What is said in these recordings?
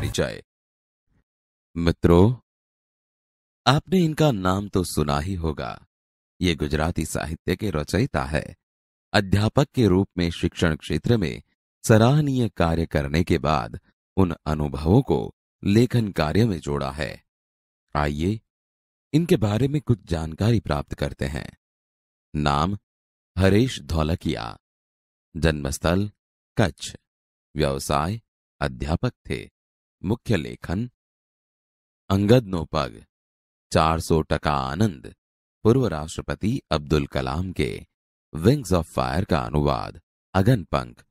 परिचय मित्रों आपने इनका नाम तो सुना ही होगा ये गुजराती साहित्य के रचयिता है अध्यापक के रूप में शिक्षण क्षेत्र में सराहनीय कार्य करने के बाद उन अनुभवों को लेखन कार्य में जोड़ा है आइए इनके बारे में कुछ जानकारी प्राप्त करते हैं नाम हरेश धौलकिया जन्मस्थल कच्छ व्यवसाय अध्यापक थे મુખ્ય લેખન અંગદનો चार सौ टका आनंद पूर्व राष्ट्रपति अब्दुल कलाम के विंग्स ऑफ फायर का अनुवाद अगन पंख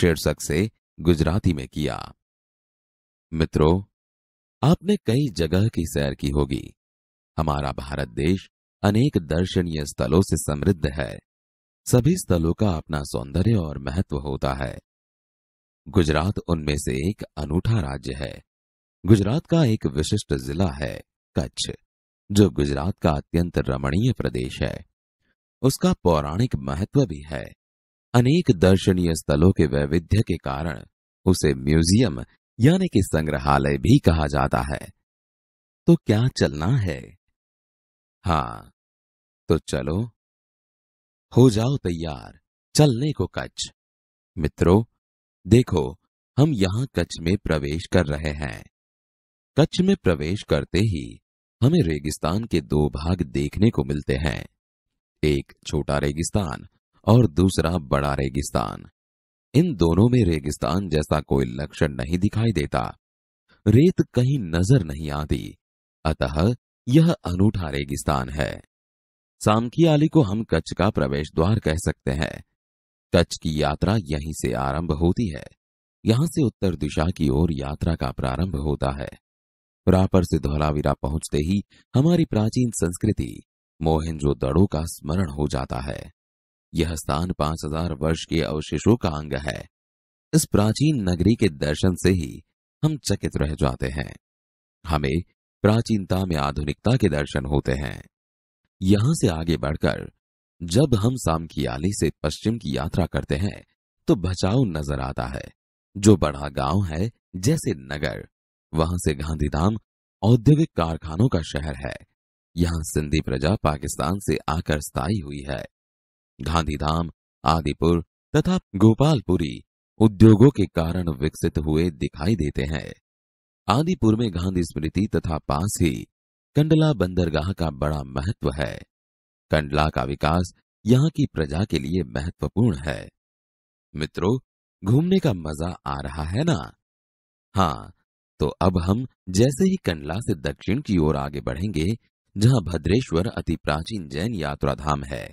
शीर्षक से गुजराती में किया मित्रों आपने कई जगह की सैर की होगी हमारा भारत देश अनेक दर्शनीय स्थलों से समृद्ध है सभी स्थलों का अपना सौंदर्य और महत्व होता है गुजरात उनमें से एक अनूठा राज्य है गुजरात का एक विशिष्ट जिला है कच्छ जो गुजरात का अत्यंत रमणीय प्रदेश है उसका पौराणिक महत्व भी है अनेक दर्शनीय स्थलों के वैविध्य के कारण उसे म्यूजियम यानी कि संग्रहालय भी कहा जाता है तो क्या चलना है हाँ तो चलो हो जाओ तैयार चलने को कच्छ मित्रों देखो हम यहाँ कच्छ में प्रवेश कर रहे हैं कच्छ में प्रवेश करते ही हमें रेगिस्तान के दो भाग देखने को मिलते हैं एक छोटा रेगिस्तान और दूसरा बड़ा रेगिस्तान इन दोनों में रेगिस्तान जैसा कोई लक्षण नहीं दिखाई देता रेत कहीं नजर नहीं आती अतः यह अनूठा रेगिस्तान है सामकियाली को हम कच्छ का प्रवेश द्वार कह सकते हैं कच्छ की यात्रा यहीं से आरंभ होती है यहां से उत्तर दिशा की ओर यात्रा का प्रारंभ होता है रापर से धोलावीरा पहुंचते ही हमारी प्राचीन संस्कृति मोहनजो दड़ो का स्मरण हो जाता है यह स्थान 5000 वर्ष के अवशेषों का अंग है इस प्राचीन नगरी के दर्शन से ही हम चकित रह जाते हैं हमें प्राचीनता में आधुनिकता के दर्शन होते हैं यहां से आगे बढ़कर जब हम शाम की आली से पश्चिम की यात्रा करते हैं तो बचाव नजर आता है जो बड़ा गांव है जैसे नगर वहां से गांधीधाम औद्योगिक कारखानों का शहर है यहाँ सिंधी प्रजा पाकिस्तान से आकर स्थायी हुई है गांधीधाम आदिपुर तथा गोपालपुरी उद्योगों के कारण विकसित हुए दिखाई देते हैं आदिपुर में गांधी स्मृति तथा पास ही कंडला बंदरगाह का बड़ा महत्व है कंडला का विकास यहाँ की प्रजा के लिए महत्वपूर्ण है मित्रों घूमने का मजा आ रहा है ना हाँ तो अब हम जैसे ही कंडला से दक्षिण की ओर आगे बढ़ेंगे जहां भद्रेश्वर अति प्राचीन जैन यात्रा धाम है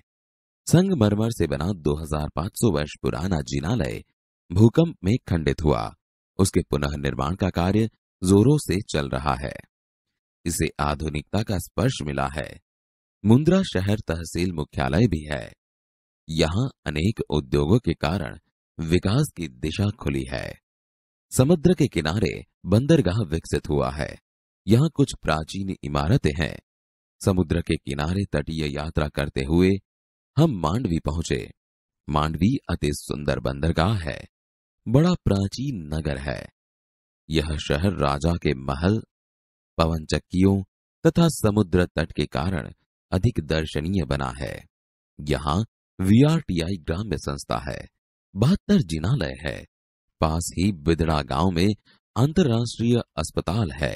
संगमरमर से बना 2500 वर्ष पुराना जिनालय भूकंप में खंडित हुआ उसके पुनः निर्माण का कार्य जोरों से चल रहा है इसे आधुनिकता का स्पर्श मिला है मुंद्रा शहर तहसील मुख्यालय भी है यहाँ अनेक उद्योगों के कारण विकास की दिशा खुली है समुद्र के किनारे बंदरगाह विकसित हुआ है यहाँ कुछ प्राचीन इमारतें हैं समुद्र के किनारे तटीय यात्रा करते हुए हम मांडवी पहुंचे मांडवी अति सुंदर बंदरगाह है बड़ा प्राचीन नगर है यह शहर राजा के महल पवन चक्कियों तथा समुद्र तट के कारण अधिक दर्शनीय बना है यहाँ आई ग्राम्य संस्था है बहत्तर जिनालय है पास ही बिदड़ा गांव में अंतर्राष्ट्रीय अस्पताल है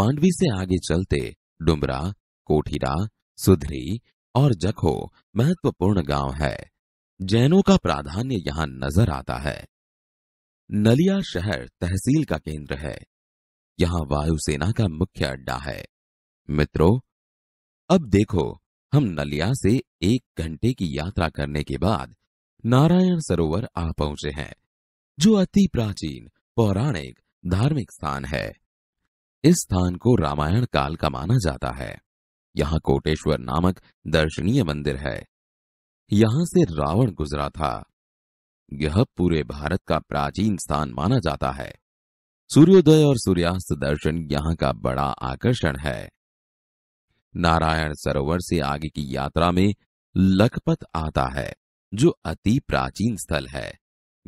मांडवी से आगे चलते डुमरा कोठीरा सुधरी और जखो महत्वपूर्ण गांव है जैनों का प्राधान्य यहाँ नजर आता है नलिया शहर तहसील का केंद्र है यहाँ वायुसेना का मुख्य अड्डा है मित्रों अब देखो हम नलिया से एक घंटे की यात्रा करने के बाद नारायण सरोवर आ पहुंचे हैं जो अति प्राचीन पौराणिक धार्मिक स्थान है इस स्थान को रामायण काल का माना जाता है यहाँ कोटेश्वर नामक दर्शनीय मंदिर है यहां से रावण गुजरा था यह पूरे भारत का प्राचीन स्थान माना जाता है सूर्योदय और सूर्यास्त दर्शन यहाँ का बड़ा आकर्षण है नारायण सरोवर से आगे की यात्रा में लखपत आता है जो अति प्राचीन स्थल है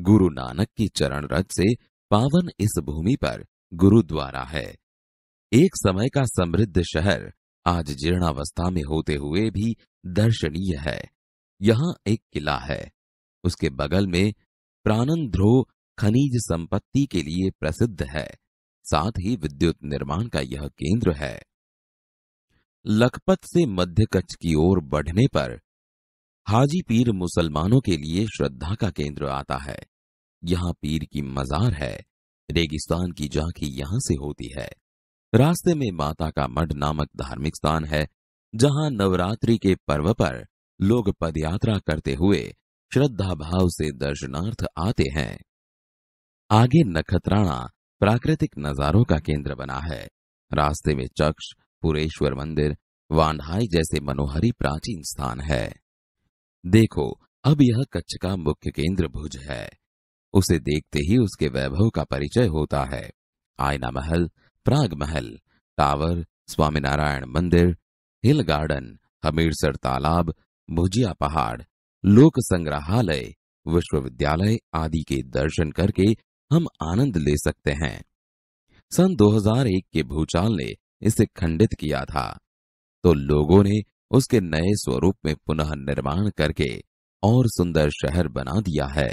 गुरु नानक की चरण रथ से पावन इस भूमि पर गुरुद्वारा है एक समय का समृद्ध शहर आज जीर्णावस्था में होते हुए भी दर्शनीय है यहाँ एक किला है उसके बगल में प्राणंद्रो खनिज संपत्ति के लिए प्रसिद्ध है साथ ही विद्युत निर्माण का यह केंद्र है लखपत से मध्य कच्छ की ओर बढ़ने पर हाजी पीर मुसलमानों के लिए श्रद्धा का केंद्र आता है यहाँ पीर की मजार है रेगिस्तान की झांकी यहाँ से होती है रास्ते में माता का मठ नामक धार्मिक स्थान है जहाँ नवरात्रि के पर्व पर लोग पदयात्रा करते हुए श्रद्धा भाव से दर्शनार्थ आते हैं आगे नखत्राणा प्राकृतिक नजारों का केंद्र बना है रास्ते में चक्ष पुरेश्वर मंदिर वानहाई जैसे मनोहरी प्राचीन स्थान है देखो अब यह कच्छ का मुख्य केंद्र भुज है उसे देखते ही उसके वैभव का परिचय होता है आयना महल प्राग महल टावर स्वामीनारायण मंदिर हिल गार्डन हमीरसर तालाब भुजिया पहाड़ लोक संग्रहालय विश्वविद्यालय आदि के दर्शन करके हम आनंद ले सकते हैं सन 2001 के भूचाल ने इसे खंडित किया था तो लोगों ने उसके नए स्वरूप में पुनः निर्माण करके और सुंदर शहर बना दिया है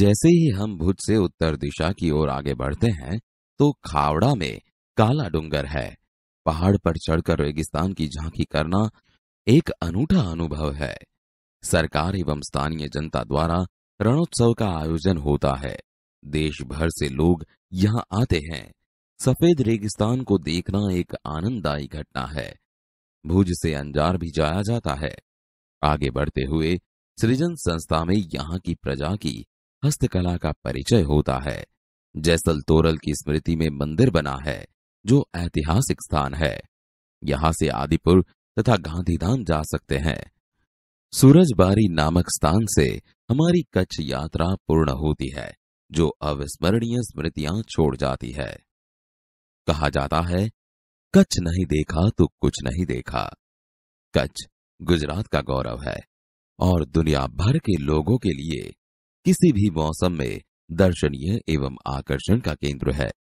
जैसे ही हम भुज से उत्तर दिशा की ओर आगे बढ़ते हैं तो खावड़ा में काला डूंगर है पहाड़ पर चढ़कर रेगिस्तान की झांकी करना एक अनूठा अनुभव है सरकार एवं स्थानीय जनता द्वारा रणोत्सव का आयोजन होता है देश भर से लोग यहाँ आते हैं सफेद रेगिस्तान को देखना एक आनंददायी घटना है भुज से अंजार भी जाया जाता है आगे बढ़ते हुए सृजन संस्था में यहाँ की प्रजा की हस्तकला का परिचय होता है जैसल तोरल की स्मृति में मंदिर बना है जो ऐतिहासिक स्थान है यहाँ से आदिपुर तथा गांधीधाम जा सकते हैं सूरजबारी नामक स्थान से हमारी कच्छ यात्रा पूर्ण होती है जो अविस्मरणीय स्मृतियां छोड़ जाती है कहा जाता है कच्छ नहीं देखा तो कुछ नहीं देखा कच्छ गुजरात का गौरव है और दुनिया भर के लोगों के लिए किसी भी मौसम में दर्शनीय एवं आकर्षण का केंद्र है